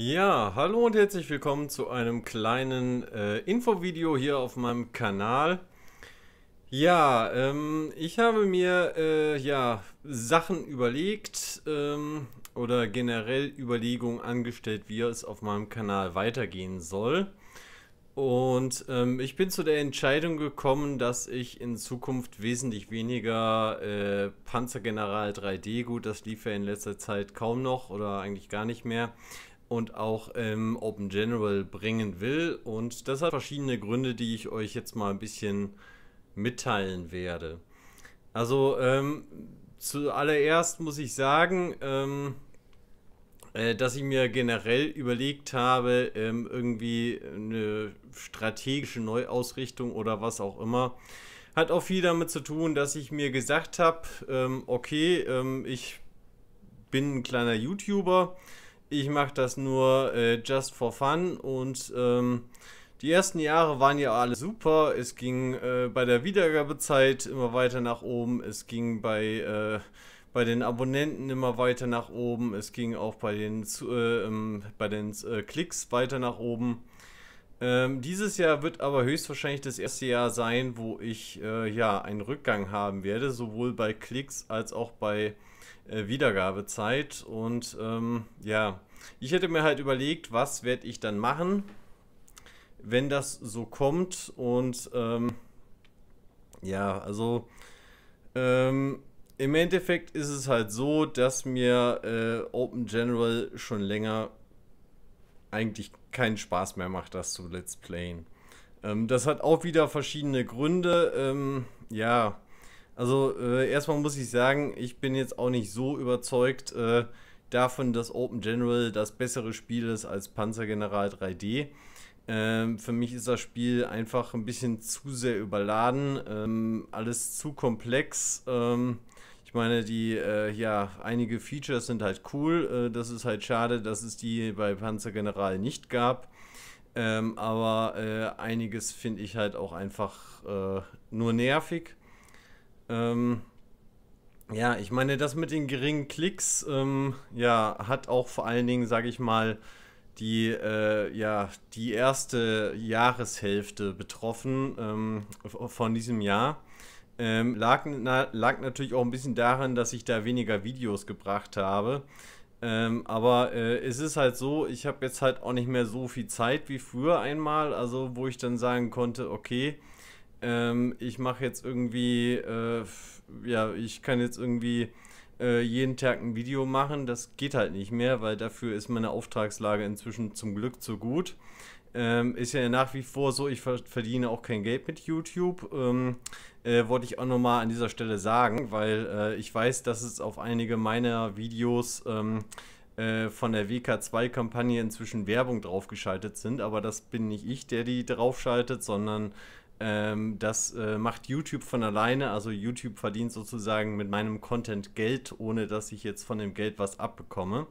Ja, hallo und herzlich willkommen zu einem kleinen äh, Infovideo hier auf meinem Kanal. Ja, ähm, ich habe mir äh, ja Sachen überlegt ähm, oder generell Überlegungen angestellt, wie es auf meinem Kanal weitergehen soll. Und ähm, ich bin zu der Entscheidung gekommen, dass ich in Zukunft wesentlich weniger äh, Panzergeneral 3D, gut, das lief ja in letzter Zeit kaum noch oder eigentlich gar nicht mehr, und auch im ähm, Open General bringen will. Und das hat verschiedene Gründe, die ich euch jetzt mal ein bisschen mitteilen werde. Also ähm, zuallererst muss ich sagen, ähm, äh, dass ich mir generell überlegt habe, ähm, irgendwie eine strategische Neuausrichtung oder was auch immer. Hat auch viel damit zu tun, dass ich mir gesagt habe, ähm, okay, ähm, ich bin ein kleiner YouTuber, ich mache das nur äh, just for fun und ähm, die ersten Jahre waren ja alle super. Es ging äh, bei der Wiedergabezeit immer weiter nach oben. Es ging bei, äh, bei den Abonnenten immer weiter nach oben. Es ging auch bei den, äh, ähm, bei den äh, Klicks weiter nach oben. Ähm, dieses Jahr wird aber höchstwahrscheinlich das erste Jahr sein, wo ich äh, ja einen Rückgang haben werde, sowohl bei Klicks als auch bei Wiedergabezeit. Und ähm, ja, ich hätte mir halt überlegt, was werde ich dann machen, wenn das so kommt. Und ähm, ja, also ähm, im Endeffekt ist es halt so, dass mir äh, Open General schon länger eigentlich keinen Spaß mehr macht, das zu Let's Playen. Ähm, das hat auch wieder verschiedene Gründe. Ähm, ja, also äh, erstmal muss ich sagen, ich bin jetzt auch nicht so überzeugt. Äh, davon, dass Open General das bessere Spiel ist als Panzergeneral 3D. Ähm, für mich ist das Spiel einfach ein bisschen zu sehr überladen, ähm, alles zu komplex. Ähm, ich meine, die, äh, ja, einige Features sind halt cool. Äh, das ist halt schade, dass es die bei Panzergeneral nicht gab. Ähm, aber äh, einiges finde ich halt auch einfach äh, nur nervig. Ähm, ja, ich meine, das mit den geringen Klicks, ähm, ja, hat auch vor allen Dingen, sage ich mal, die, äh, ja, die erste Jahreshälfte betroffen ähm, von diesem Jahr. Ähm, lag, na, lag natürlich auch ein bisschen daran, dass ich da weniger Videos gebracht habe. Ähm, aber äh, es ist halt so, ich habe jetzt halt auch nicht mehr so viel Zeit wie früher einmal, also wo ich dann sagen konnte, okay, ähm, ich mache jetzt irgendwie, äh, ja, ich kann jetzt irgendwie äh, jeden Tag ein Video machen. Das geht halt nicht mehr, weil dafür ist meine Auftragslage inzwischen zum Glück zu gut. Ähm, ist ja nach wie vor so, ich verdiene auch kein Geld mit YouTube. Ähm, äh, wollte ich auch nochmal an dieser Stelle sagen, weil äh, ich weiß, dass es auf einige meiner Videos ähm, äh, von der WK2-Kampagne inzwischen Werbung draufgeschaltet sind, aber das bin nicht ich, der die draufschaltet, sondern ähm, das äh, macht YouTube von alleine. Also YouTube verdient sozusagen mit meinem Content Geld, ohne dass ich jetzt von dem Geld was abbekomme.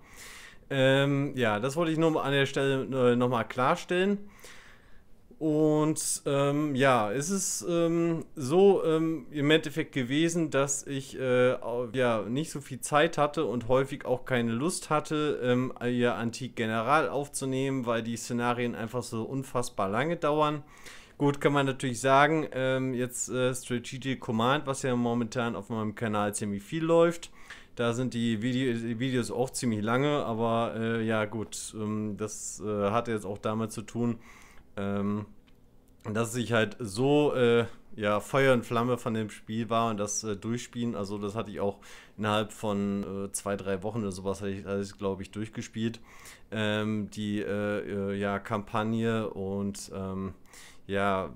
Ähm, ja, das wollte ich nur an der Stelle äh, nochmal klarstellen. Und ähm, ja, es ist ähm, so ähm, im Endeffekt gewesen, dass ich äh, ja nicht so viel Zeit hatte und häufig auch keine Lust hatte, ähm, ihr Antik General aufzunehmen, weil die Szenarien einfach so unfassbar lange dauern. Gut, kann man natürlich sagen, ähm, jetzt äh, Strategic Command, was ja momentan auf meinem Kanal ziemlich viel läuft. Da sind die, Video Videos auch ziemlich lange, aber äh, ja gut, ähm, das äh, hatte jetzt auch damit zu tun, ähm, dass ich halt so äh, ja, Feuer und Flamme von dem Spiel war und das äh, Durchspielen, also das hatte ich auch innerhalb von äh, zwei, drei Wochen oder sowas, hatte ich alles, glaube ich, durchgespielt. Ähm, die äh, ja, Kampagne und ähm, ja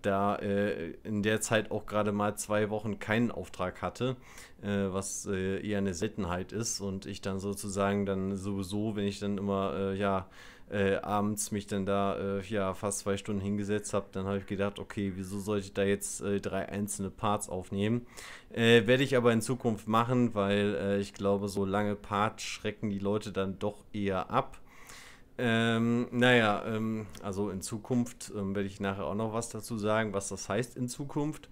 da äh, in der Zeit auch gerade mal zwei Wochen keinen Auftrag hatte, äh, was äh, eher eine Seltenheit ist und ich dann sozusagen dann sowieso, wenn ich dann immer äh, ja äh, abends mich dann da äh, ja fast zwei Stunden hingesetzt habe, dann habe ich gedacht, okay, wieso sollte ich da jetzt drei einzelne Parts aufnehmen? Werde ich aber in Zukunft machen, weil ich glaube, so lange Parts schrecken die Leute dann doch eher ab. Ähm, naja, ähm, also in Zukunft ähm, werde ich nachher auch noch was dazu sagen, was das heißt in Zukunft.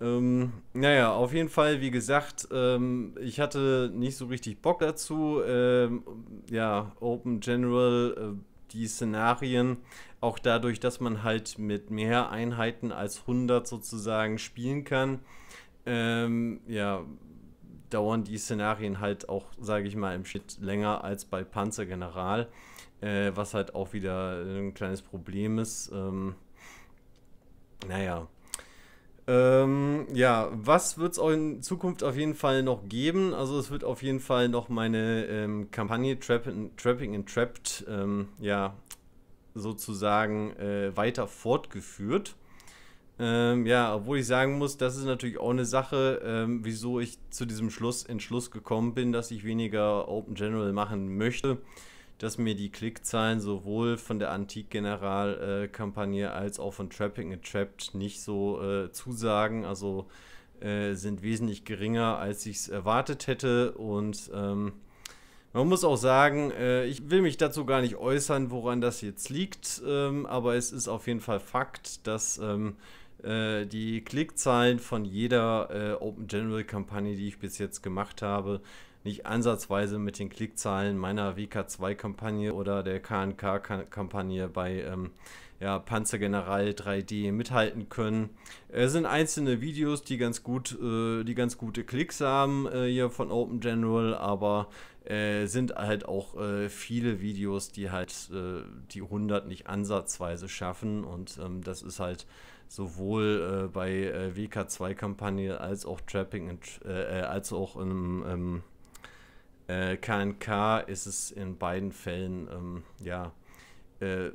Ähm, naja, auf jeden Fall, wie gesagt, ähm, ich hatte nicht so richtig Bock dazu. Ähm, ja, Open General, äh, die Szenarien, auch dadurch, dass man halt mit mehr Einheiten als 100 sozusagen spielen kann. Ähm, ja, dauern die Szenarien halt auch, sage ich mal, im Schnitt länger als bei Panzergeneral. General äh, was halt auch wieder äh, ein kleines Problem ist. Ähm, naja. Ähm, ja, was wird es auch in Zukunft auf jeden Fall noch geben? Also es wird auf jeden Fall noch meine ähm, Kampagne Trapp Trapping and Trapped ähm, ja, sozusagen äh, weiter fortgeführt. Ähm, ja, obwohl ich sagen muss, das ist natürlich auch eine Sache, ähm, wieso ich zu diesem Schluss, Entschluss gekommen bin, dass ich weniger Open General machen möchte dass mir die Klickzahlen sowohl von der Antik-General-Kampagne als auch von Trapping and Trapped nicht so äh, zusagen. Also äh, sind wesentlich geringer, als ich es erwartet hätte. Und ähm, man muss auch sagen, äh, ich will mich dazu gar nicht äußern, woran das jetzt liegt. Ähm, aber es ist auf jeden Fall Fakt, dass. Ähm, äh, die Klickzahlen von jeder äh, Open General Kampagne, die ich bis jetzt gemacht habe, nicht ansatzweise mit den Klickzahlen meiner WK2-Kampagne oder der KNK-Kampagne bei ähm, ja, Panzergeneral 3D mithalten können. Es sind einzelne Videos, die ganz gut, äh, die ganz gute Klicks haben äh, hier von Open General, aber äh, sind halt auch äh, viele Videos, die halt äh, die 100 nicht ansatzweise schaffen und ähm, das ist halt sowohl äh, bei WK2-Kampagne als auch Trapping als auch im ähm, KNK äh, ist es in beiden Fällen, ähm, ja, äh,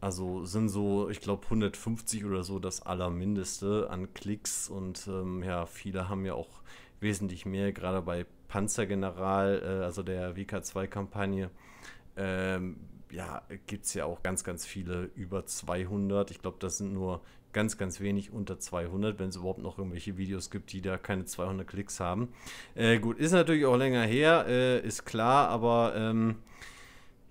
also sind so, ich glaube, 150 oder so das Allermindeste an Klicks und ähm, ja, viele haben ja auch wesentlich mehr, gerade bei Panzergeneral, äh, also der WK2-Kampagne. Ähm, ja, gibt es ja auch ganz, ganz viele über 200. Ich glaube, das sind nur ganz, ganz wenig unter 200, wenn es überhaupt noch irgendwelche Videos gibt, die da keine 200 Klicks haben. Äh, gut, ist natürlich auch länger her, äh, ist klar, aber ähm,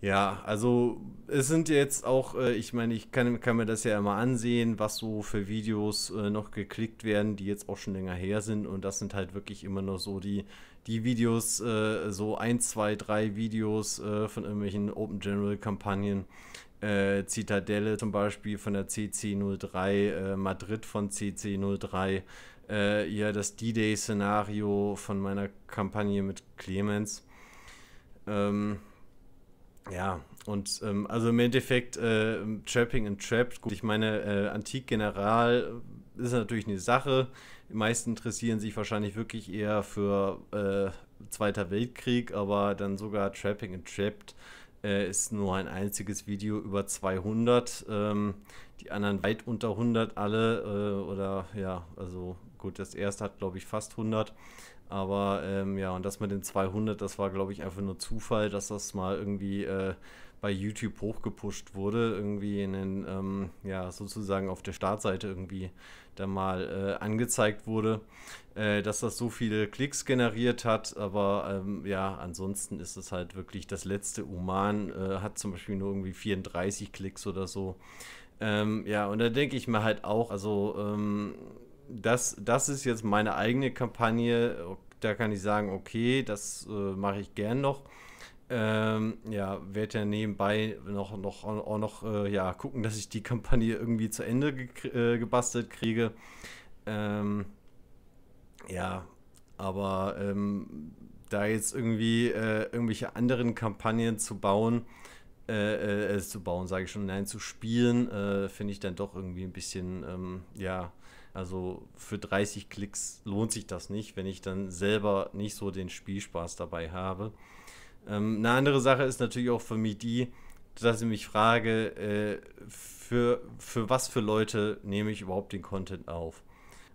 ja, also es sind jetzt auch, äh, ich meine, ich kann, kann, mir das ja immer ansehen, was so für Videos äh, noch geklickt werden, die jetzt auch schon länger her sind und das sind halt wirklich immer noch so die, die Videos, äh, so ein, zwei, drei Videos äh, von irgendwelchen Open General Kampagnen äh, Zitadelle zum Beispiel von der CC03, äh, Madrid von CC03, äh, ja, das D-Day-Szenario von meiner Kampagne mit Clemens. Ähm, ja, und ähm, also im Endeffekt äh, Trapping and Trapped, gut, ich meine, äh, Antik General ist natürlich eine Sache. Die meisten interessieren sich wahrscheinlich wirklich eher für äh, Zweiter Weltkrieg, aber dann sogar Trapping and Trapped äh, ist nur ein einziges Video über 200. Ähm, die anderen weit unter 100 alle. Äh, oder ja, also gut, das erste hat, glaube ich, fast 100. Aber ähm, ja, und das mit den 200, das war, glaube ich, einfach nur Zufall, dass das mal irgendwie äh, bei YouTube hochgepusht wurde. Irgendwie in den, ähm, ja, sozusagen auf der Startseite irgendwie da mal äh, angezeigt wurde, äh, dass das so viele Klicks generiert hat. Aber ähm, ja, ansonsten ist es halt wirklich das letzte Human, äh, hat zum Beispiel nur irgendwie 34 Klicks oder so. Ähm, ja, und da denke ich mir halt auch, also ähm, das, das ist jetzt meine eigene Kampagne. Da kann ich sagen, okay, das äh, mache ich gern noch. Ähm, ja, werde ja nebenbei noch, noch, auch noch äh, ja, gucken, dass ich die Kampagne irgendwie zu Ende ge äh, gebastelt kriege. Ähm, ja, aber ähm, da jetzt irgendwie äh, irgendwelche anderen Kampagnen zu bauen, äh, äh, zu bauen, sage ich schon, nein, zu spielen, äh, finde ich dann doch irgendwie ein bisschen, ähm, ja, also für 30 Klicks lohnt sich das nicht, wenn ich dann selber nicht so den Spielspaß dabei habe. Ähm, eine andere Sache ist natürlich auch für mich die, dass ich mich frage, äh, für, für was für Leute nehme ich überhaupt den Content auf?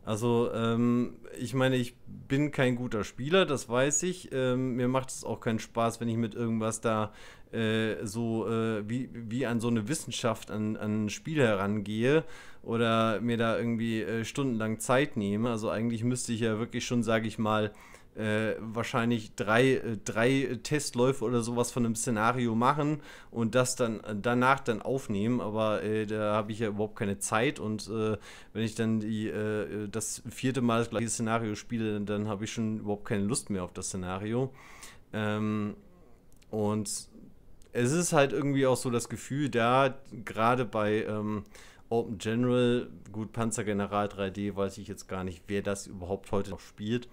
Also, ähm, ich meine, ich bin kein guter Spieler, das weiß ich. Ähm, mir macht es auch keinen Spaß, wenn ich mit irgendwas da äh, so äh, wie, wie an so eine Wissenschaft an, an Spiel herangehe oder mir da irgendwie äh, stundenlang Zeit nehme. Also, eigentlich müsste ich ja wirklich schon, sage ich mal, äh, wahrscheinlich drei, äh, drei Testläufe oder sowas von einem Szenario machen und das dann äh, danach dann aufnehmen, aber äh, da habe ich ja überhaupt keine Zeit und äh, wenn ich dann die, das vierte Mal das gleiche Szenario spiele, dann, dann habe ich schon überhaupt keine Lust mehr auf das Szenario. Ähm, und es ist halt irgendwie auch so das Gefühl da, gerade bei ähm, Open General, gut, Panzergeneral 3D, weiß ich jetzt gar nicht, wer das überhaupt heute noch spielt.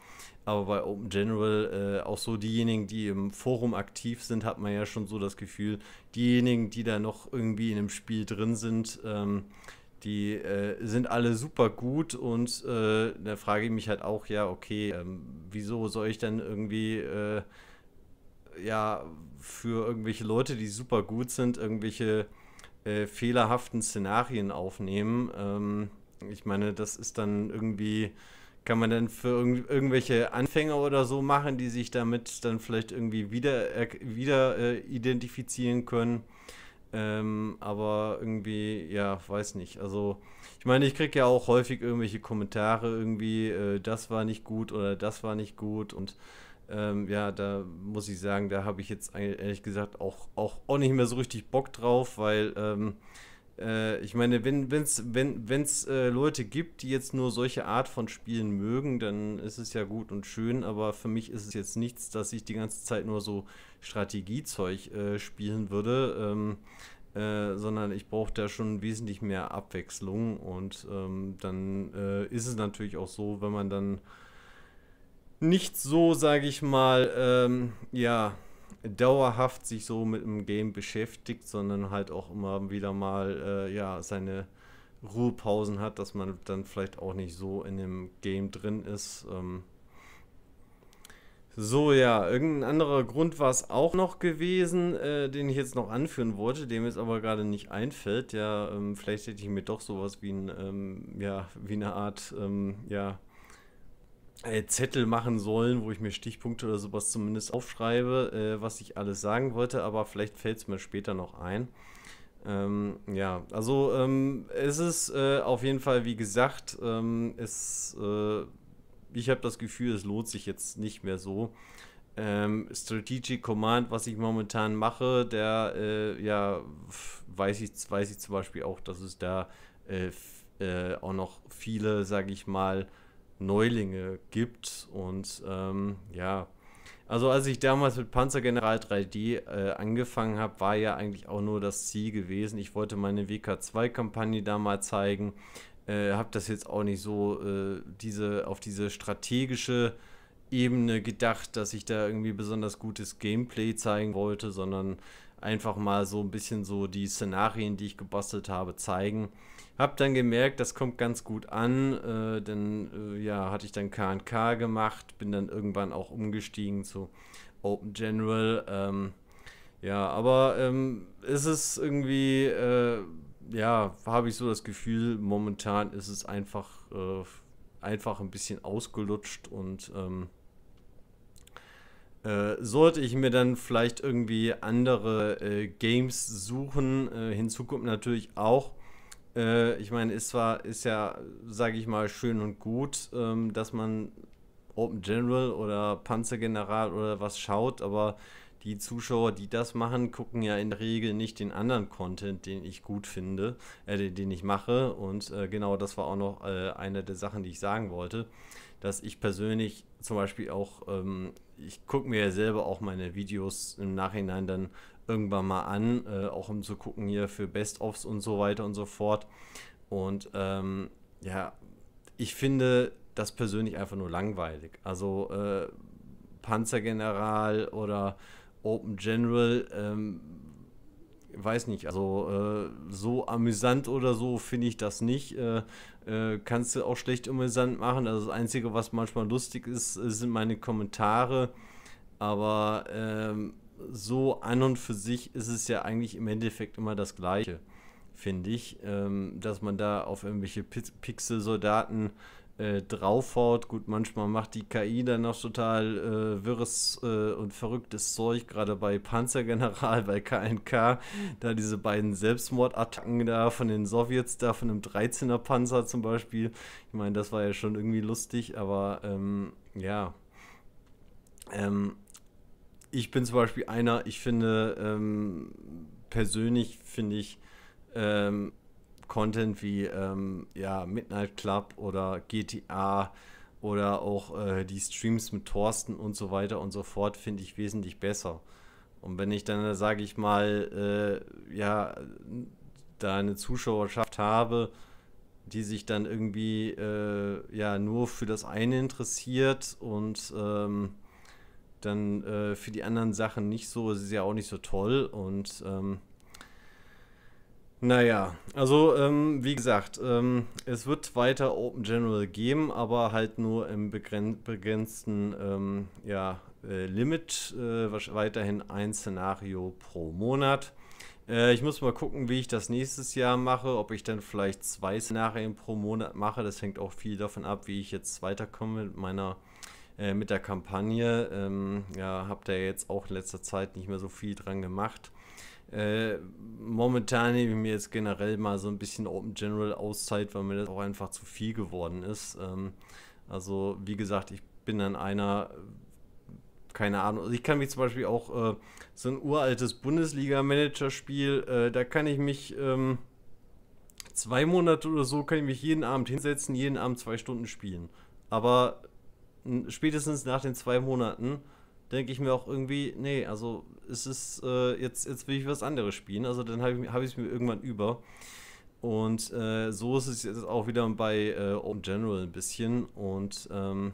Aber bei Open General, äh, auch so diejenigen, die im Forum aktiv sind, hat man ja schon so das Gefühl, diejenigen, die da noch irgendwie in dem Spiel drin sind, ähm, die äh, sind alle super gut und äh, da frage ich mich halt auch, ja, okay, ähm, wieso soll ich dann irgendwie äh, ja für irgendwelche Leute, die super gut sind, irgendwelche äh, fehlerhaften Szenarien aufnehmen. Ähm, ich meine, das ist dann irgendwie, kann man dann für irg irgendwelche Anfänger oder so machen, die sich damit dann vielleicht irgendwie wieder, wieder äh, identifizieren können. Ähm, aber irgendwie, ja, weiß nicht. Also, ich meine, ich kriege ja auch häufig irgendwelche Kommentare, irgendwie, äh, das war nicht gut oder das war nicht gut und ähm, ja, da muss ich sagen, da habe ich jetzt ehrlich gesagt auch, auch, auch nicht mehr so richtig Bock drauf, weil ähm, äh, ich meine, wenn es wenn, äh, Leute gibt, die jetzt nur solche Art von Spielen mögen, dann ist es ja gut und schön, aber für mich ist es jetzt nichts, dass ich die ganze Zeit nur so Strategiezeug äh, spielen würde. Ähm, äh, sondern ich brauche da schon wesentlich mehr Abwechslung und ähm, dann äh, ist es natürlich auch so, wenn man dann nicht so, sage ich mal, ähm, ja, dauerhaft sich so mit dem Game beschäftigt, sondern halt auch immer wieder mal, äh, ja, seine Ruhepausen hat, dass man dann vielleicht auch nicht so in dem Game drin ist. Ähm. So, ja, irgendein anderer Grund war es auch noch gewesen, äh, den ich jetzt noch anführen wollte, dem jetzt aber gerade nicht einfällt. Ja, ähm, vielleicht hätte ich mir doch sowas wie, ein, ähm, ja, wie eine Art, ähm, ja, äh, Zettel machen sollen, wo ich mir Stichpunkte oder sowas zumindest aufschreibe, äh, was ich alles sagen wollte, aber vielleicht fällt es mir später noch ein. Ähm, ja, also ähm, es ist äh, auf jeden Fall, wie gesagt, ähm, es, äh, ich habe das Gefühl, es lohnt sich jetzt nicht mehr so. Ähm, Strategic Command, was ich momentan mache, der, äh, ja, weiß ich, weiß ich zum Beispiel auch, dass es da äh, auch noch viele, sage ich mal, Neulinge gibt. Und ähm, ja, also als ich damals mit Panzergeneral 3D äh, angefangen habe, war ja eigentlich auch nur das Ziel gewesen. Ich wollte meine WK2-Kampagne da mal zeigen. Äh, habe das jetzt auch nicht so äh, diese, auf diese strategische Ebene gedacht, dass ich da irgendwie besonders gutes Gameplay zeigen wollte, sondern einfach mal so ein bisschen so die Szenarien, die ich gebastelt habe, zeigen. Hab dann gemerkt, das kommt ganz gut an. Äh, dann äh, ja, hatte ich dann KK gemacht, bin dann irgendwann auch umgestiegen zu Open General. Ähm, ja, aber ähm, ist es irgendwie, äh, ja, habe ich so das Gefühl, momentan ist es einfach, äh, einfach ein bisschen ausgelutscht und ähm, äh, sollte ich mir dann vielleicht irgendwie andere äh, Games suchen. Äh, hinzu kommt natürlich auch, äh, ich meine, ist zwar, ist ja, sage ich mal, schön und gut, ähm, dass man Open General oder Panzergeneral oder was schaut, aber die Zuschauer, die das machen, gucken ja in der Regel nicht den anderen Content, den ich gut finde, äh, den, den ich mache. Und äh, genau das war auch noch äh, eine der Sachen, die ich sagen wollte, dass ich persönlich zum Beispiel auch, ähm, ich gucke mir ja selber auch meine Videos im Nachhinein dann irgendwann mal an, äh, auch um zu gucken hier für Best-ofs und so weiter und so fort. Und ähm, ja, ich finde das persönlich einfach nur langweilig. Also äh, Panzergeneral oder Open General, ähm, weiß nicht, also äh, so amüsant oder so finde ich das nicht. Äh, äh kannst du auch schlecht amüsant machen. Also das Einzige, was manchmal lustig ist, äh, sind meine Kommentare. Aber ähm, so an und für sich ist es ja eigentlich im Endeffekt immer das Gleiche, finde ich. Ähm, dass man da auf irgendwelche Pixelsoldaten äh, draufhaut. Gut, manchmal macht die KI dann noch total äh, wirres äh, und verrücktes Zeug, gerade bei Panzergeneral, bei KNK, da diese beiden Selbstmordattacken da von den Sowjets, da von einem 13er Panzer zum Beispiel. Ich meine, das war ja schon irgendwie lustig, aber ähm, ja. Ähm, ich bin zum Beispiel einer, ich finde, ähm, persönlich finde ich ähm, Content wie ähm, ja, Midnight Club oder GTA oder auch äh, die Streams mit Thorsten und so weiter und so fort, finde ich wesentlich besser. Und wenn ich dann, sage ich mal, äh, ja, da eine Zuschauerschaft habe, die sich dann irgendwie äh, ja nur für das eine interessiert und ähm, dann äh, für die anderen Sachen nicht so, es ist ja auch nicht so toll und ähm, naja, also ähm, wie gesagt, ähm, es wird weiter Open General geben, aber halt nur im begrenz begrenzten ähm, ja, äh, Limit, äh, weiterhin ein Szenario pro Monat. Äh, ich muss mal gucken, wie ich das nächstes Jahr mache, ob ich dann vielleicht zwei Szenarien pro Monat mache. Das hängt auch viel davon ab, wie ich jetzt weiterkomme mit meiner äh, äh, mit der Kampagne. Ähm, ja, habt ihr jetzt auch in letzter Zeit nicht mehr so viel dran gemacht. Äh, momentan nehme ich mir jetzt generell mal so ein bisschen Open General Auszeit, weil mir das auch einfach zu viel geworden ist. Ähm, also, wie gesagt, ich bin dann einer keine Ahnung. Also ich kann mich zum Beispiel auch äh, so ein uraltes Bundesliga-Manager-Spiel, äh, da kann ich mich ähm, zwei Monate oder so, kann ich mich jeden Abend hinsetzen, jeden Abend zwei Stunden spielen. Aber spätestens nach den zwei Monaten denke ich mir auch irgendwie, nee, also es ist, äh, jetzt, jetzt will ich was anderes spielen. Also dann habe ich es hab mir irgendwann über. Und äh, so ist es jetzt auch wieder bei äh, Open General ein bisschen. Und ähm,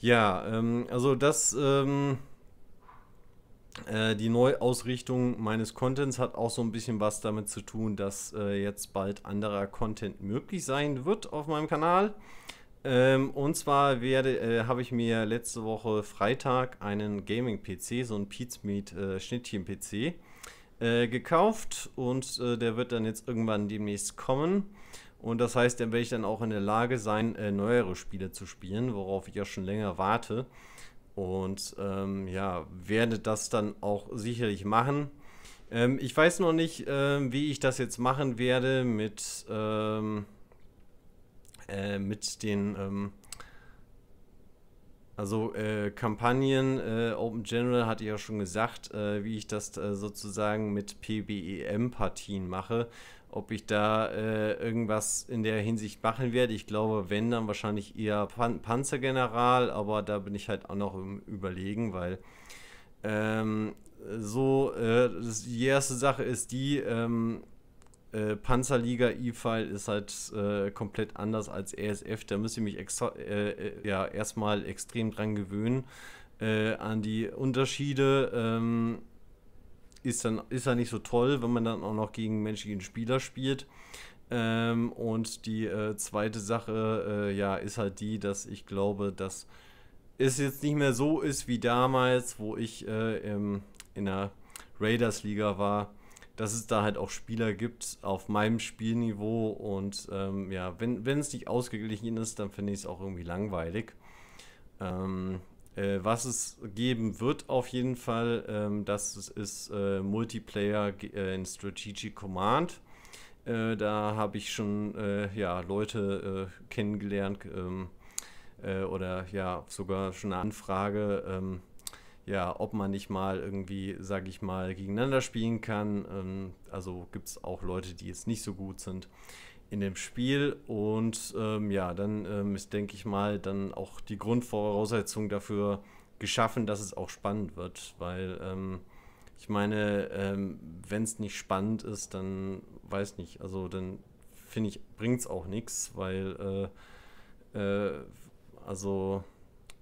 ja, ähm, also das, ähm, äh, die Neuausrichtung meines Contents hat auch so ein bisschen was damit zu tun, dass äh, jetzt bald anderer Content möglich sein wird auf meinem Kanal. Ähm, und zwar werde, äh, habe ich mir letzte Woche Freitag einen Gaming-PC, so einen Pizmeat-Schnittchen-PC, äh, gekauft und äh, der wird dann jetzt irgendwann demnächst kommen. Und das heißt, dann werde ich dann auch in der Lage sein, äh, neuere Spiele zu spielen, worauf ich ja schon länger warte. Und ähm, ja, werde das dann auch sicherlich machen. Ähm, ich weiß noch nicht, ähm, wie ich das jetzt machen werde mit ähm, äh, mit den ähm, also äh, Kampagnen, äh, Open General hatte ich ja schon gesagt, äh, wie ich das äh, sozusagen mit PBEM-Partien mache. Ob ich da äh, irgendwas in der Hinsicht machen werde. Ich glaube, wenn, dann wahrscheinlich eher Pan Panzergeneral, aber da bin ich halt auch noch im Überlegen, weil ähm, so, die erste Sache ist die, ähm, äh, Panzerliga E-File ist halt äh, komplett anders als ESF. Da müsste ich mich äh, äh, ja, erstmal extrem dran gewöhnen. Äh, an die Unterschiede ähm, ist dann ist ja nicht so toll, wenn man dann auch noch gegen menschlichen Spieler spielt. Ähm, und die äh, zweite Sache ja, ist halt die, dass ich glaube, dass es jetzt nicht mehr so ist wie damals, wo ich im, in der Raiders-Liga war dass es da halt auch Spieler gibt auf meinem Spielniveau. Und ähm, ja, wenn, wenn es nicht ausgeglichen ist, dann finde ich es auch irgendwie langweilig. Ähm, äh, was es geben wird auf jeden Fall, ähm, das ist äh, Multiplayer äh, in Strategic Command. Äh, da habe ich schon äh, ja, Leute äh, kennengelernt ähm, oder ja sogar schon eine Anfrage ähm, ja, ob man nicht mal irgendwie, sag ich mal, gegeneinander spielen kann. Ähm, also gibt es auch Leute, die jetzt nicht so gut sind in dem Spiel. Und ähm, ja, dann ähm, ist, denke ich mal, dann auch die Grundvoraussetzung dafür geschaffen, dass es auch spannend wird. Weil ähm, ich meine, ähm, wenn es nicht spannend ist, dann weiß nicht, also dann finde ich, bringt es auch nichts, weil äh, äh, also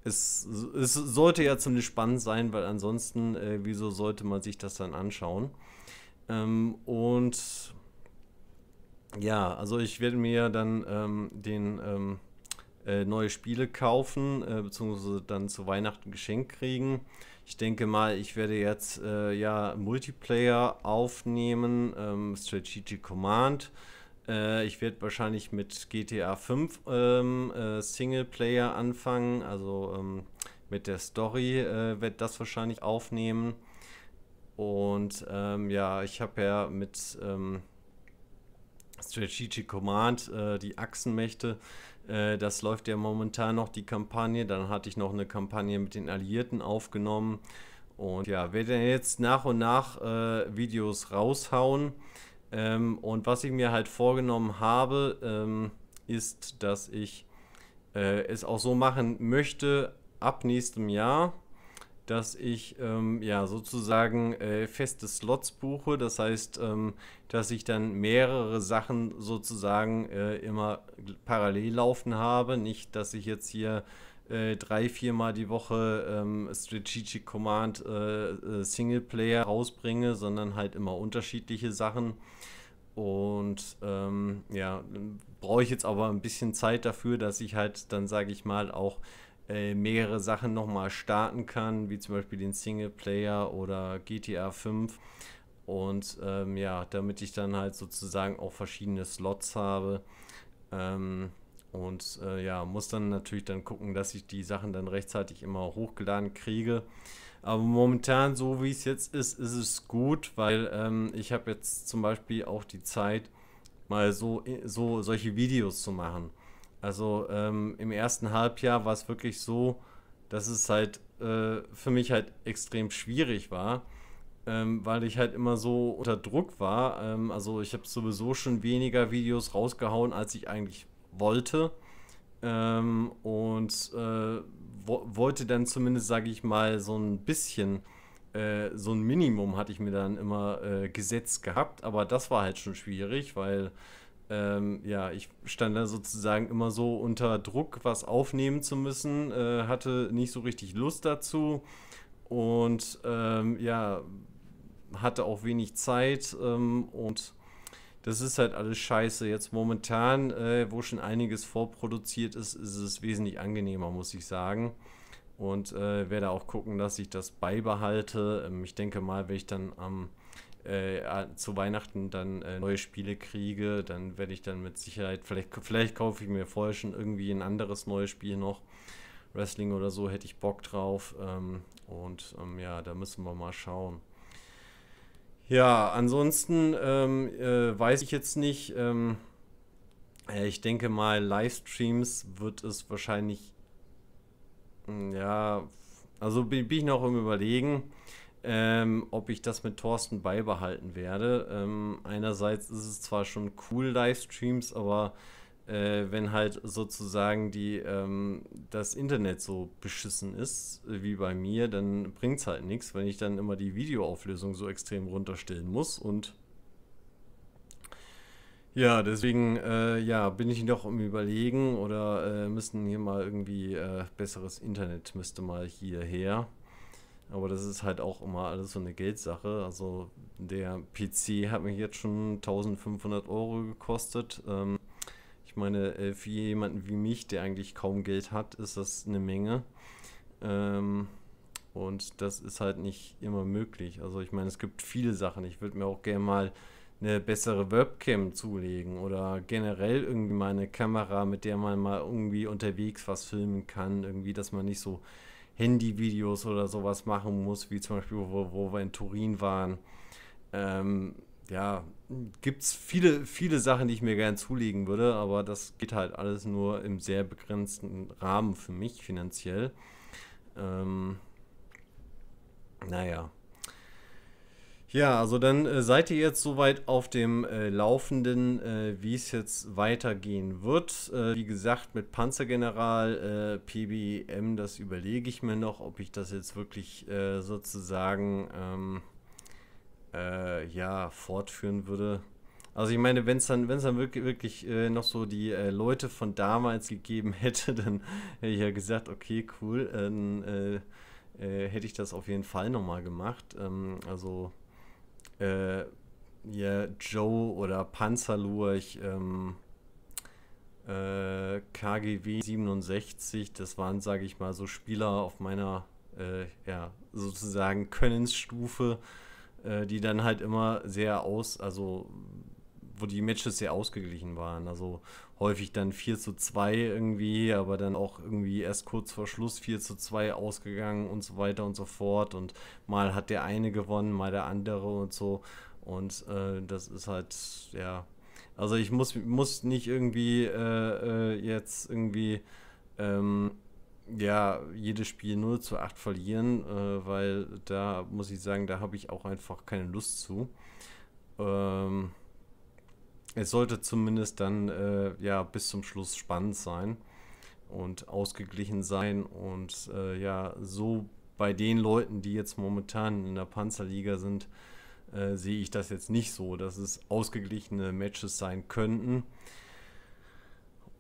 es, es sollte ja ziemlich spannend sein, weil ansonsten, äh, wieso sollte man sich das dann anschauen? Ähm, und ja, also ich werde mir dann ähm, den ähm, äh, neue Spiele kaufen, äh, beziehungsweise dann zu Weihnachten geschenkt kriegen. Ich denke mal, ich werde jetzt äh, ja Multiplayer aufnehmen, ähm, Strategic Command äh, ich werde wahrscheinlich mit GTA 5 ähm, äh, Singleplayer anfangen, also ähm, mit der Story äh, werde das wahrscheinlich aufnehmen. Und ähm, ja, ich habe ja mit ähm, Strategic Command äh, die Achsenmächte äh, das läuft ja momentan noch die Kampagne. Dann hatte ich noch eine Kampagne mit den Alliierten aufgenommen. Und ja, werde jetzt nach und nach äh, Videos raushauen. Ähm, und was ich mir halt vorgenommen habe, ähm, ist, dass ich äh, es auch so machen möchte ab nächstem Jahr, dass ich ähm, ja sozusagen äh, feste Slots buche. Das heißt, ähm, dass ich dann mehrere Sachen sozusagen äh, immer parallel laufen habe. Nicht, dass ich jetzt hier äh, drei, viermal die Woche ähm, Strategic Command äh, äh Singleplayer rausbringe, sondern halt immer unterschiedliche Sachen. Und ähm, ja, brauche ich jetzt aber ein bisschen Zeit dafür, dass ich halt dann, sage ich mal, auch äh, mehrere Sachen nochmal starten kann, wie zum Beispiel den Singleplayer oder GTA 5. Und ähm, ja, damit ich dann halt sozusagen auch verschiedene Slots habe. Ähm, und äh, ja, muss dann natürlich dann gucken, dass ich die Sachen dann rechtzeitig immer hochgeladen kriege. Aber momentan, so wie es jetzt ist, ist es gut, weil ähm, ich habe jetzt zum Beispiel auch die Zeit, mal so, äh, so solche Videos zu machen. Also ähm, im ersten Halbjahr war es wirklich so, dass es halt äh, für mich halt extrem schwierig war, ähm, weil ich halt immer so unter Druck war. Ähm, also ich habe sowieso schon weniger Videos rausgehauen, als ich eigentlich wollte. Ähm, und äh, wo, wollte dann zumindest, sage ich mal, so ein bisschen, äh, so ein Minimum hatte ich mir dann immer äh, gesetzt gehabt, aber das war halt schon schwierig, weil ähm, ja, ich stand da sozusagen immer so unter Druck, was aufnehmen zu müssen, äh, hatte nicht so richtig Lust dazu und ähm, ja, hatte auch wenig Zeit ähm, und das ist halt alles scheiße. Jetzt momentan, äh, wo schon einiges vorproduziert ist, ist es wesentlich angenehmer, muss ich sagen. Und äh, werde auch gucken, dass ich das beibehalte. Ähm, ich denke mal, wenn ich dann am äh, zu Weihnachten dann äh, neue Spiele kriege, dann werde ich dann mit Sicherheit, vielleicht, vielleicht kaufe ich mir vorher schon irgendwie ein anderes neues Spiel noch. Wrestling oder so hätte ich Bock drauf. Ähm, und ähm, ja, da müssen wir mal schauen. Ja, ansonsten ähm, äh, weiß ich jetzt nicht. Ähm, äh, ich denke mal, Livestreams wird es wahrscheinlich. Hm, ja, also bin, bin ich noch im Überlegen, ähm, ob ich das mit Thorsten beibehalten werde. Ähm, einerseits ist es zwar schon cool, Livestreams, aber äh, wenn halt sozusagen die, ähm, das Internet so beschissen ist, äh, wie bei mir, dann bringt es halt nichts, wenn ich dann immer die Videoauflösung so extrem runterstellen muss und ja, deswegen äh, ja, bin ich noch im Überlegen oder äh, müssen hier mal irgendwie äh, besseres Internet müsste mal hierher. Aber das ist halt auch immer alles so eine Geldsache. Also der PC hat mich jetzt schon 1500 Euro gekostet. Ähm, meine, äh, für jemanden wie mich, der eigentlich kaum Geld hat, ist das eine Menge. Ähm, und das ist halt nicht immer möglich. Also ich meine, es gibt viele Sachen. Ich würde mir auch gerne mal eine bessere Webcam zulegen oder generell irgendwie mal eine Kamera, mit der man mal irgendwie unterwegs was filmen kann. Irgendwie, dass man nicht so Handyvideos oder sowas machen muss, wie zum Beispiel, wo, wo wir in Turin waren. Ähm, ja, gibt es viele, viele Sachen, die ich mir gern zulegen würde, aber das geht halt alles nur im sehr begrenzten Rahmen für mich finanziell. Ähm, naja. Ja, also dann äh, seid ihr jetzt soweit auf dem äh, Laufenden, äh, wie es jetzt weitergehen wird. Äh, wie gesagt, mit Panzergeneral äh, PBM, das überlege ich mir noch, ob ich das jetzt wirklich äh, sozusagen... Ähm, äh, ja, fortführen würde. Also ich meine, wenn es dann, wenn's dann wirklich, wirklich äh, noch so die äh, Leute von damals gegeben hätte, dann hätte ich ja gesagt, okay, cool, dann äh, äh, hätte ich das auf jeden Fall nochmal gemacht. Ähm, also äh, ja, Joe oder Panzerlurch, ähm, KGW 67, das waren, sage ich mal, so Spieler auf meiner, ja, sozusagen Könnensstufe, äh, die dann halt immer sehr aus, also wo die Matches sehr ausgeglichen waren. Also häufig dann 4 zu 2 irgendwie, aber dann auch irgendwie erst kurz vor Schluss 4 zu 2 ausgegangen und so weiter und so fort. Und mal hat der eine gewonnen, mal der andere und so. Und äh, das ist halt, ja. Also ich muss, muss nicht irgendwie äh, äh jetzt irgendwie ähm, ja, jedes Spiel 0 zu 8 verlieren, äh, weil da muss ich sagen, da habe ich auch einfach keine Lust zu. Ähm, es sollte zumindest dann äh, ja bis zum Schluss spannend sein und ausgeglichen sein und äh, ja, so bei den Leuten, die jetzt momentan in der Panzerliga sind, äh, sehe ich das jetzt nicht so, dass es ausgeglichene Matches sein könnten.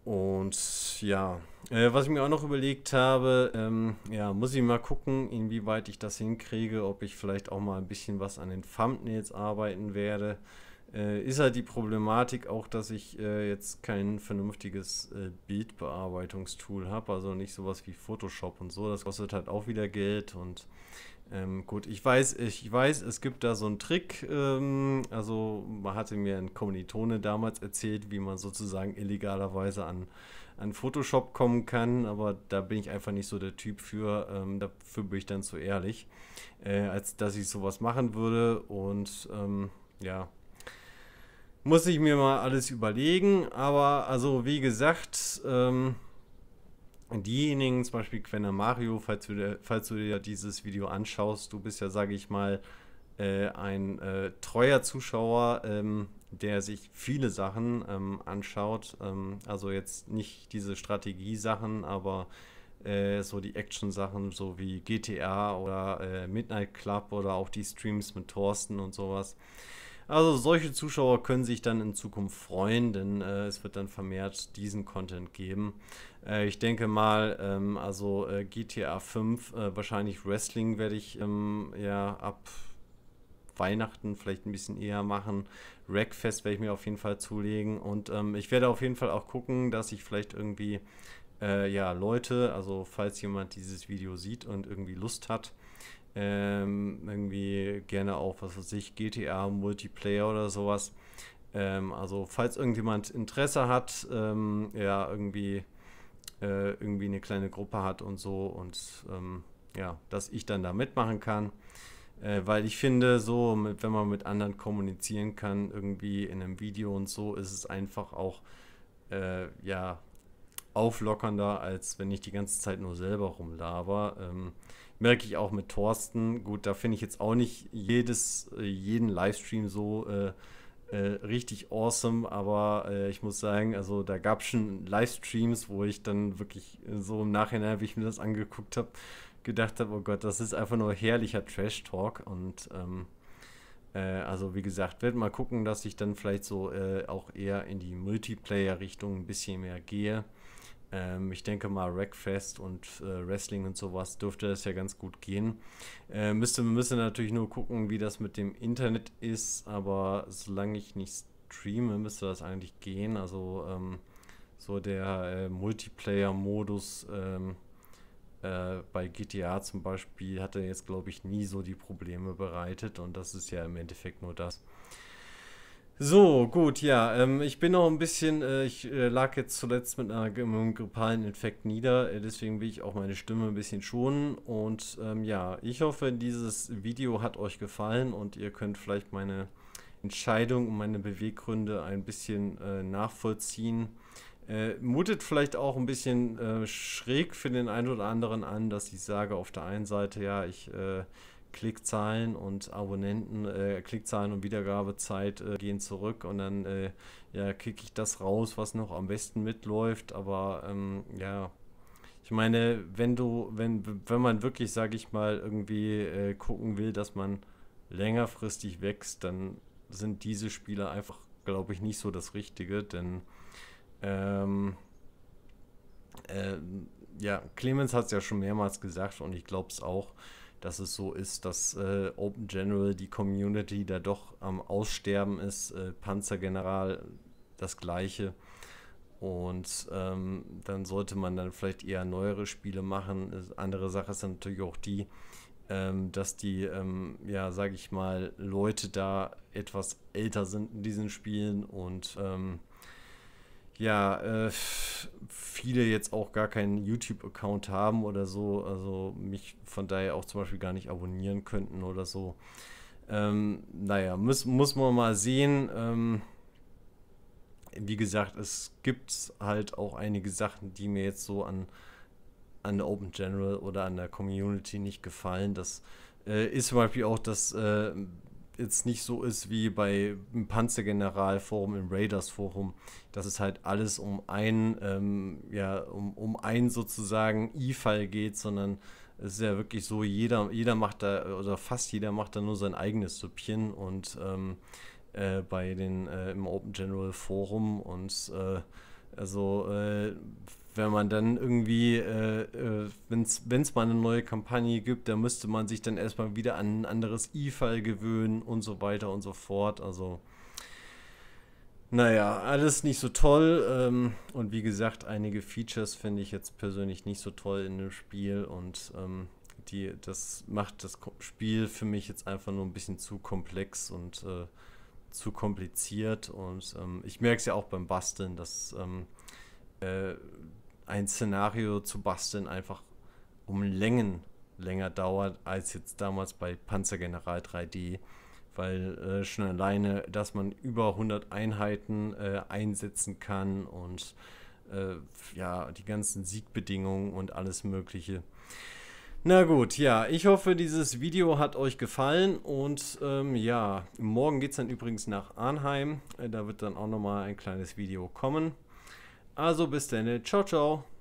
Und ja, äh, was ich mir auch noch überlegt habe, ähm, ja, muss ich mal gucken, inwieweit ich das hinkriege, ob ich vielleicht auch mal ein bisschen was an den Thumbnails arbeiten werde. Äh, ist halt die Problematik auch, dass ich äh, jetzt kein vernünftiges äh, Bildbearbeitungstool habe, also nicht sowas wie Photoshop und so. Das kostet halt auch wieder Geld und ähm, gut, ich weiß, ich weiß, es gibt da so einen Trick. Ähm, also man hatte mir in Kommilitone damals erzählt, wie man sozusagen illegalerweise an, an Photoshop kommen kann, aber da bin ich einfach nicht so der Typ für. Ähm, dafür bin ich dann zu ehrlich, äh, als dass ich sowas machen würde. Und ähm, ja, muss ich mir mal alles überlegen. Aber also wie gesagt, ähm, diejenigen, zum Beispiel Quenne Mario, falls du, falls du dir dieses Video anschaust, du bist ja, sage ich mal, äh, ein äh, treuer Zuschauer, ähm, der sich viele Sachen ähm, anschaut. Ähm, also jetzt nicht diese Strategiesachen, aber äh, so die Action-Sachen, so wie GTA oder äh, Midnight Club oder auch die Streams mit Thorsten und sowas. Also solche Zuschauer können sich dann in Zukunft freuen, denn äh, es wird dann vermehrt diesen Content geben. Äh, ich denke mal, ähm, also äh, GTA 5, äh, wahrscheinlich Wrestling werde ich ähm, ja ab Weihnachten vielleicht ein bisschen eher machen. Rackfest werde ich mir auf jeden Fall zulegen und ähm, ich werde auf jeden Fall auch gucken, dass ich vielleicht irgendwie, äh, ja, Leute, also falls jemand dieses Video sieht und irgendwie Lust hat, ähm, irgendwie gerne auch, was weiß ich, GTA, Multiplayer oder sowas. Ähm, also falls irgendjemand Interesse hat, ähm, ja, irgendwie, äh, irgendwie eine kleine Gruppe hat und so und ähm, ja, dass ich dann da mitmachen kann. Äh, weil ich finde, so, mit, wenn man mit anderen kommunizieren kann, irgendwie in einem Video und so, ist es einfach auch, äh, ja, auflockernder, als wenn ich die ganze Zeit nur selber rumlaber. Ähm, merke ich auch mit Thorsten. Gut, da finde ich jetzt auch nicht jedes, äh, jeden Livestream so äh, äh, richtig awesome, aber äh, ich muss sagen, also da gab es schon Livestreams, wo ich dann wirklich äh, so im Nachhinein, wie ich mir das angeguckt habe, gedacht habe, oh Gott, das ist einfach nur herrlicher Trash-Talk und ähm, äh, also wie gesagt, werde mal gucken, dass ich dann vielleicht so auch eher in die Multiplayer-Richtung ein bisschen mehr gehe. Ähm, ich denke mal, Rackfest und äh, Wrestling und sowas dürfte das ja ganz gut gehen. Äh, müsste, müsste natürlich nur gucken, wie das mit dem Internet ist, aber solange ich nicht streame, müsste das eigentlich gehen. Also ähm, so der äh, Multiplayer-Modus ähm, äh, bei GTA zum Beispiel hat er jetzt, glaube ich, nie so die Probleme bereitet und das ist ja im Endeffekt nur das. So, gut, ja. Ähm, ich bin noch ein bisschen, äh, ich äh, lag jetzt zuletzt mit, einer, mit einem grippalen Infekt nieder, äh, deswegen will ich auch meine Stimme ein bisschen schonen. Und ähm, ja, ich hoffe, dieses Video hat euch gefallen und ihr könnt vielleicht meine Entscheidung und meine Beweggründe ein bisschen äh, nachvollziehen. Äh, mutet vielleicht auch ein bisschen äh, schräg für den einen oder anderen an, dass ich sage, auf der einen Seite, ja, ich Klickzahlen und Abonnenten, äh, Klickzahlen und Wiedergabezeit äh, gehen zurück und dann äh, ja, kicke ich das raus, was noch am besten mitläuft. Aber ähm, ja, ich meine, wenn du, wenn, wenn man wirklich, sage ich mal, irgendwie äh, gucken will, dass man längerfristig wächst, dann sind diese Spiele einfach, glaube ich, nicht so das Richtige, denn ähm, äh, ja, Clemens hat es ja schon mehrmals gesagt und ich glaube es auch dass es so ist, dass äh, Open General die Community da doch am Aussterben ist, äh, General das gleiche. Und ähm, dann sollte man dann vielleicht eher neuere Spiele machen. Andere Sache ist dann natürlich auch die, ähm, dass die, ähm, ja, sage ich mal, Leute da etwas älter sind in diesen Spielen und ähm, ja, äh, viele jetzt auch gar keinen YouTube-Account haben oder so, also mich von daher auch zum Beispiel gar nicht abonnieren könnten oder so. Ähm, naja, muss, muss man mal sehen. Ähm, wie gesagt, es gibt halt auch einige Sachen, die mir jetzt so an, an der Open General oder an der Community nicht gefallen. Das äh, ist zum Beispiel auch, das... äh, jetzt nicht so ist wie bei im Panzergeneralforum, im Raiders-Forum, dass es halt alles um ein, ähm, ja, um, um ein sozusagen E-Fall geht, sondern es ist ja wirklich so, jeder, jeder macht da, oder fast jeder macht da nur sein eigenes Süppchen und ähm, äh, bei den äh, im Open General Forum und äh, also äh, wenn man dann irgendwie, äh, äh, wenn es mal eine neue Kampagne gibt, dann müsste man sich dann erstmal wieder an ein anderes E-File gewöhnen und so weiter und so fort. Also, naja, alles nicht so toll. Ähm, und wie gesagt, einige Features finde ich jetzt persönlich nicht so toll in dem Spiel und ähm, die, das macht das Spiel für mich jetzt einfach nur ein bisschen zu komplex und äh, zu kompliziert. Und ähm, ich merke es ja auch beim Basteln, dass. Ähm, äh, ein Szenario zu basteln einfach um Längen länger dauert als jetzt damals bei Panzergeneral 3D, weil äh, schon alleine, dass man über 100 Einheiten äh, einsetzen kann und äh, ja, die ganzen Siegbedingungen und alles Mögliche. Na gut, ja, ich hoffe, dieses Video hat euch gefallen und ähm, ja, morgen geht es dann übrigens nach Arnheim. Äh, da wird dann auch nochmal ein kleines Video kommen. Also bis dann. Ne? Ciao, ciao.